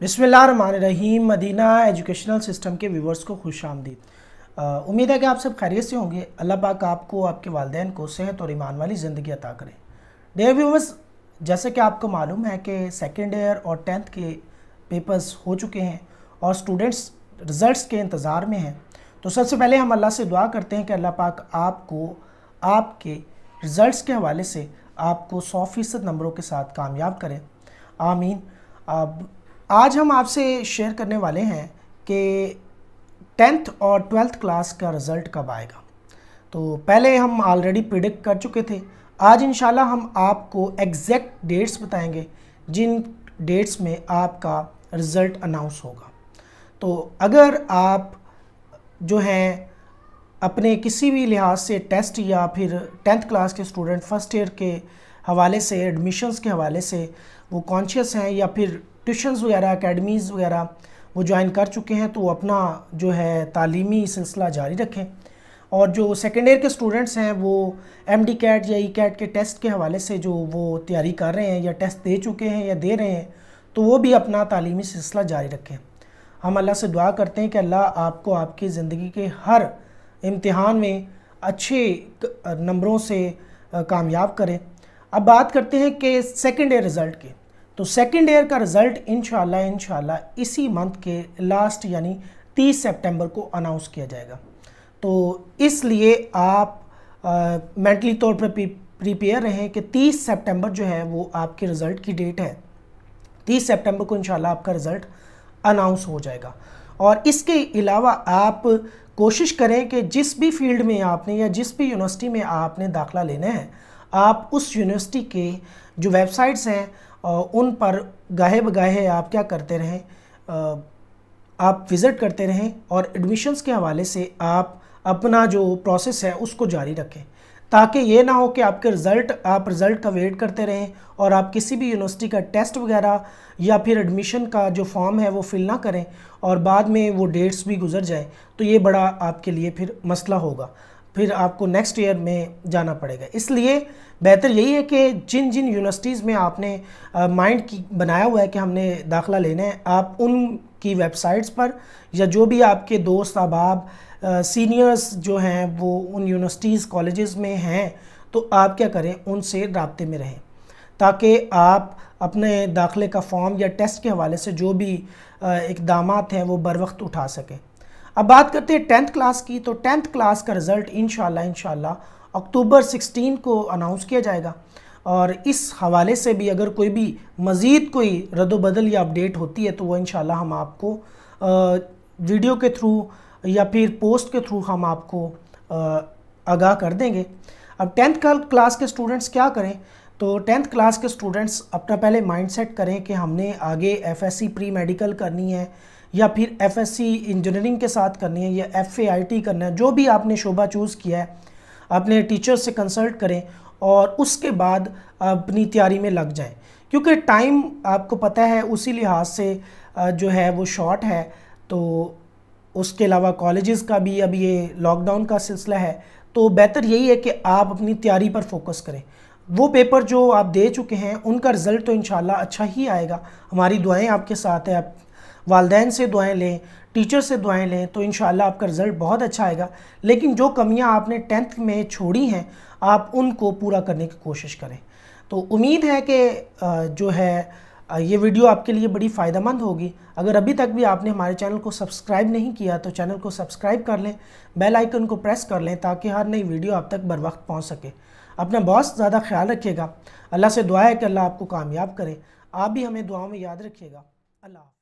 बिसमीम Madina educational system के viewers को खुश आमदीद उम्मीद है कि आप सब खैरियत से होंगे अल्लाह पाक आपको आपके वालदेन को सेहत और ईमान वाली ज़िंदगी अता करें डे व्यूवर्स जैसे कि आपको मालूम है कि सेकेंड ईयर और टेंथ के पेपर्स हो चुके हैं और स्टूडेंट्स रिज़ल्ट के इंतज़ार में हैं तो सबसे पहले हम अल्लाह से दुआ करते हैं कि अल्लाह पाक आपको आपके रिज़ल्ट के हवाले से आपको सौ फ़ीसद नंबरों के साथ कामयाब करें आमीन आप आज हम आपसे शेयर करने वाले हैं कि टेंथ और ट्वेल्थ क्लास का रिज़ल्ट कब आएगा तो पहले हम ऑलरेडी प्रिडिक्ट कर चुके थे आज इंशाल्लाह हम आपको एग्जैक्ट डेट्स बताएंगे जिन डेट्स में आपका रिज़ल्ट अनाउंस होगा तो अगर आप जो हैं अपने किसी भी लिहाज से टेस्ट या फिर टेंथ क्लास के स्टूडेंट फर्स्ट ईयर के हवाले से एडमिशन्स के हवाले से वो कॉन्शियस हैं या फिर ट्यूशन वगैरह अकेडमीज़ वगैरह वो ज्वाइन कर चुके हैं तो वो अपना जो है तालीमी सिलसिला जारी रखें और जो सेकेंड ईयर के स्टूडेंट्स हैं वो एम डी कैट या ई e कैट के टेस्ट के हवाले से जो वो तैयारी कर रहे हैं या टेस्ट दे चुके हैं या दे रहे हैं तो वो भी अपना तालीमी सिलसिला जारी रखें हम अल्लाह से दुआ करते हैं कि अल्लाह आपको आपकी ज़िंदगी के हर इम्तहान में अच्छे नंबरों से कामयाब करें अब बात करते हैं कि सेकेंड ईयर रिज़ल्ट के तो सेकेंड ईयर का रिजल्ट इनशाला इनशाला इसी मंथ के लास्ट यानी 30 सितंबर को अनाउंस किया जाएगा तो इसलिए आप मेंटली तौर पर प्रिपेयर रहें कि 30 सितंबर जो है वो आपके रिज़ल्ट की डेट है 30 सितंबर को इंशाल्लाह आपका रिज़ल्ट अनाउंस हो जाएगा और इसके अलावा आप कोशिश करें कि जिस भी फील्ड में आपने या जिस भी यूनिवर्सिटी में आपने दाखला लेना है आप उस यूनिवर्सिटी के जो वेबसाइट्स हैं उन पर गाहे बगाहे आप क्या करते रहें आप विज़िट करते रहें और एडमिशन्स के हवाले से आप अपना जो प्रोसेस है उसको जारी रखें ताकि ये ना हो कि आपके रिज़ल्ट आप रिज़ल्ट का वेट करते रहें और आप किसी भी यूनिवर्सिटी का टेस्ट वगैरह या फिर एडमिशन का जो फॉर्म है वो फिल ना करें और बाद में वो डेट्स भी गुजर जाए तो ये बड़ा आपके लिए फिर मसला होगा फिर आपको नेक्स्ट ईयर में जाना पड़ेगा इसलिए बेहतर यही है कि जिन जिन यूनिवर्सिटीज़ में आपने माइंड की बनाया हुआ है कि हमने दाखला लेना है आप उनकी वेबसाइट्स पर या जो भी आपके दोस्त अहबाब सीनियर्स जो हैं वो उन यूनिवर्सिटीज़ कॉलेज़ में हैं तो आप क्या करें उनसे रबते में रहें ताकि आप अपने दाखिले का फॉर्म या टेस्ट के हवाले से जो भी इकदाम हैं वो बर वक्त उठा सकें अब बात करते हैं टेंथ क्लास की तो टेंथ क्लास का रिज़ल्ट इन शाला अक्टूबर 16 को अनाउंस किया जाएगा और इस हवाले से भी अगर कोई भी मज़ीद कोई रद्दबदल या अपडेट होती है तो वह इन हम आपको वीडियो के थ्रू या फिर पोस्ट के थ्रू हम आपको आगाह कर देंगे अब टेंथ क्लास के स्टूडेंट्स क्या करें तो टेंथ क्लास के स्टूडेंट्स अपना पहले माइंडसेट करें कि हमने आगे एफएससी प्री मेडिकल करनी है या फिर एफ इंजीनियरिंग के साथ करनी है या एफ करना है जो भी आपने शोभा चूज़ किया है अपने टीचर्स से कंसल्ट करें और उसके बाद अपनी तैयारी में लग जाएं क्योंकि टाइम आपको पता है उसी लिहाज से जो है वो शॉर्ट है तो उसके अलावा कॉलेजेस का भी अब ये लॉकडाउन का सिलसिला है तो बेहतर यही है कि आप अपनी तैयारी पर फोकस करें वो पेपर जो आप दे चुके हैं उनका रिज़ल्ट तो इन अच्छा ही आएगा हमारी दुआएं आपके साथ है आप वालदेन से दुआएं लें टीचर से दुआएं लें तो इन आपका रिज़ल्ट बहुत अच्छा आएगा लेकिन जो कमियां आपने टेंथ में छोड़ी हैं आप उनको पूरा करने की कोशिश करें तो उम्मीद है कि जो है ये वीडियो आपके लिए बड़ी फ़ायदेमंद होगी अगर अभी तक भी आपने हमारे चैनल को सब्सक्राइब नहीं किया तो चैनल को सब्सक्राइब कर लें बेल आइकन को प्रेस कर लें ताकि हर नई वीडियो आप तक बर वक्त पहुँच सके अपना बहुत ज़्यादा ख्याल रखिएगा अल्लाह से दुआ है कि अल्लाह आपको कामयाब करे आप भी हमें दुआओं में याद रखिएगा अल्लाह